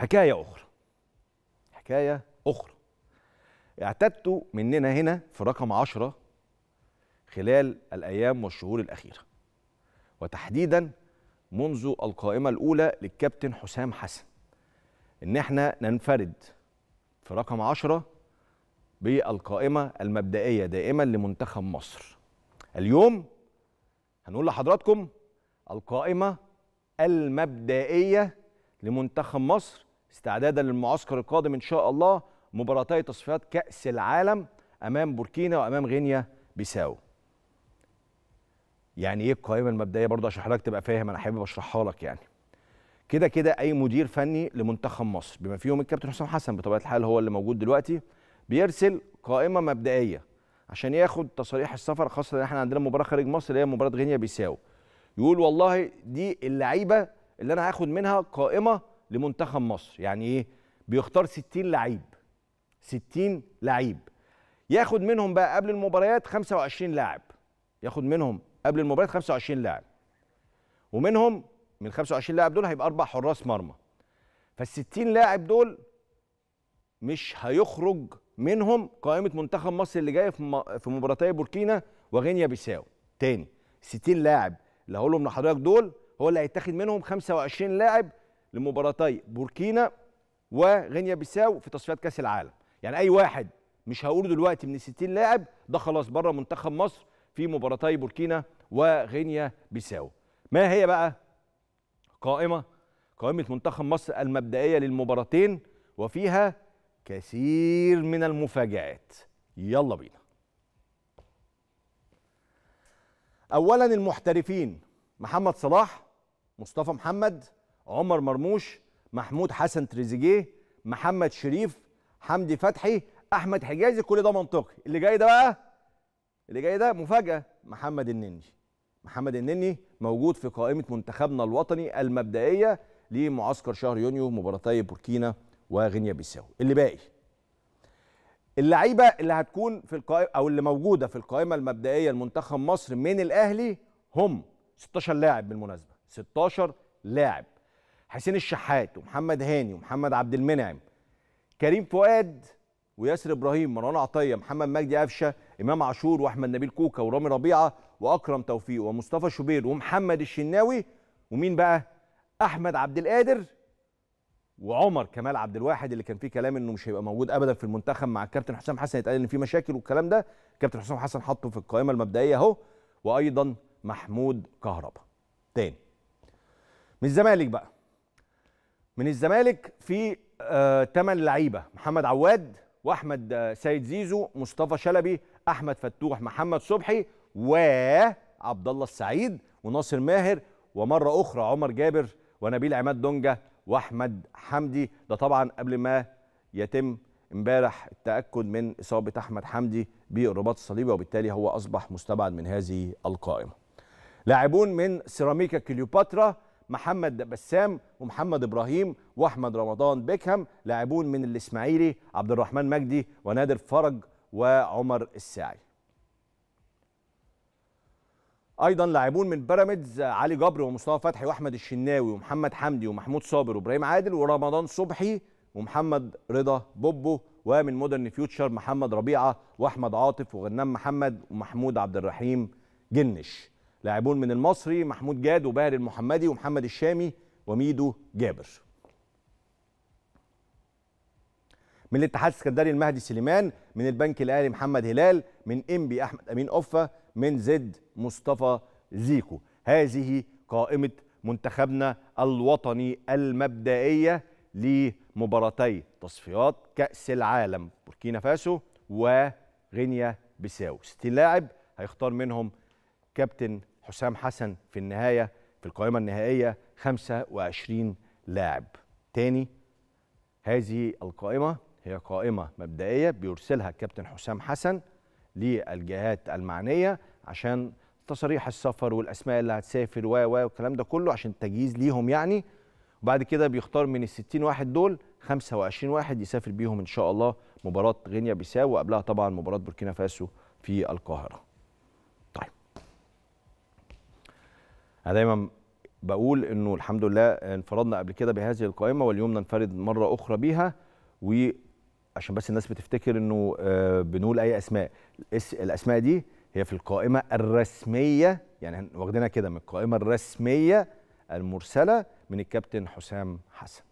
حكايه اخرى حكايه اخرى اعتدتوا مننا هنا في رقم عشرة خلال الأيام والشهور الأخيرة وتحديدا منذ القائمة الأولى للكابتن حسام حسن إن احنا ننفرد في رقم عشرة بالقائمة المبدئية دائما لمنتخب مصر اليوم هنقول لحضراتكم القائمة المبدئية لمنتخب مصر استعدادا للمعسكر القادم ان شاء الله مباراتي تصفيات كاس العالم امام بوركينا وامام غينيا بيساو يعني ايه القائمه المبدئيه برضه عشان حضرتك تبقى فاهم انا حابب اشرحها لك يعني كده كده اي مدير فني لمنتخب مصر بما فيهم الكابتن حسام حسن بطبيعه الحال هو اللي موجود دلوقتي بيرسل قائمه مبدئيه عشان ياخد تصاريح السفر خاصه ان احنا عندنا مباراه خارج مصر اللي هي مباراه غينيا بيساو يقول والله دي اللعيبه اللي انا هاخد منها قائمه لمنتخب مصر يعني ايه بيختار 60 لعيب 60 لعيب ياخد منهم بقى قبل المباريات 25 لاعب ياخد منهم قبل المباريات 25 لاعب ومنهم من 25 لاعب دول هيبقى اربع حراس مرمى فال 60 لاعب دول مش هيخرج منهم قائمه منتخب مصر اللي جايه في مباراتي بوركينا وغينيا بيساو تاني 60 لاعب اللي هقول لحضرتك دول هو اللي هيتاخد منهم 25 لاعب لمباراتي بوركينا وغينيا بيساو في تصفيات كاس العالم يعني اي واحد مش هقوله دلوقتي من 60 لاعب ده خلاص بره منتخب مصر في مباراتي بوركينا وغينيا بيساو ما هي بقى قائمه قائمه منتخب مصر المبدئيه للمباراتين وفيها كثير من المفاجآت يلا بينا اولا المحترفين محمد صلاح مصطفى محمد عمر مرموش محمود حسن تريزيجيه محمد شريف حمدي فتحي احمد حجازي كل ده منطقي اللي جاي ده بقى اللي جاي ده مفاجاه محمد النني محمد النني موجود في قائمه منتخبنا الوطني المبدئيه لمعسكر شهر يونيو مباراتي بوركينا وغينيا بيساو اللي باقي اللعيبه اللي هتكون في القائمه او اللي موجوده في القائمه المبدئيه لمنتخب مصر من الاهلي هم 16 لاعب بالمناسبه 16 لاعب حسين الشحات ومحمد هاني ومحمد عبد المنعم كريم فؤاد وياسر ابراهيم مروان عطيه محمد مجدي قفشه امام عاشور واحمد نبيل كوكا ورامي ربيعه واكرم توفيق ومصطفى شوبير ومحمد الشناوي ومين بقى احمد عبد القادر وعمر كمال عبد الواحد اللي كان فيه كلام انه مش هيبقى موجود ابدا في المنتخب مع الكابتن حسام حسن يتقال ان في مشاكل والكلام ده كابتن حسام حسن حطه في القائمه المبدئيه اهو وايضا محمود كهربا تاني من الزمالك بقى من الزمالك في ثمان آه، لعيبه محمد عواد واحمد آه، سيد زيزو مصطفى شلبي احمد فتوح محمد صبحي وعبد الله السعيد وناصر ماهر ومره اخرى عمر جابر ونبيل عماد دونجا واحمد حمدي ده طبعا قبل ما يتم امبارح التاكد من اصابه احمد حمدي بالرباط الصليبي وبالتالي هو اصبح مستبعد من هذه القائمه لاعبون من سيراميكا كليوباترا محمد بسام ومحمد ابراهيم واحمد رمضان بيكهام لاعبون من الاسماعيلي عبد الرحمن مجدي ونادر فرج وعمر الساعي ايضا لاعبون من بيراميدز علي جبر ومصطفى فتحي واحمد الشناوي ومحمد حمدي ومحمود صابر وابراهيم عادل ورمضان صبحي ومحمد رضا بوبو ومن مودرن فيوتشر محمد ربيعه واحمد عاطف وغنام محمد ومحمود عبد الرحيم جنش لاعبون من المصري محمود جاد وباهر المحمدي ومحمد الشامي وميدو جابر من الاتحاد السكندري المهدي سليمان من البنك الاهلي محمد هلال من انبي احمد امين اوفا من زد مصطفى زيكو هذه قائمه منتخبنا الوطني المبدئيه لمباراتي تصفيات كاس العالم بوركينا فاسو وغينيا بيساو 60 لاعب هيختار منهم كابتن حسام حسن في النهاية في القائمة النهائية 25 لاعب تاني هذه القائمة هي قائمة مبدئية بيرسلها الكابتن حسام حسن للجهات المعنية عشان تصاريح السفر والاسماء اللي هتسافر و و والكلام ده كله عشان تجهيز ليهم يعني وبعد كده بيختار من ال 60 واحد دول 25 واحد يسافر بيهم ان شاء الله مباراه غينيا بيساو وقبلها طبعا مباراه بوركينا فاسو في القاهره انا دايما بقول انه الحمد لله انفردنا قبل كده بهذه القائمه واليوم ننفرد مره اخرى بيها وعشان بس الناس بتفتكر انه آه، بنقول اي اسماء الاسماء دي هي في القائمه الرسميه يعني واخدينها كده من القائمه الرسميه المرسله من الكابتن حسام حسن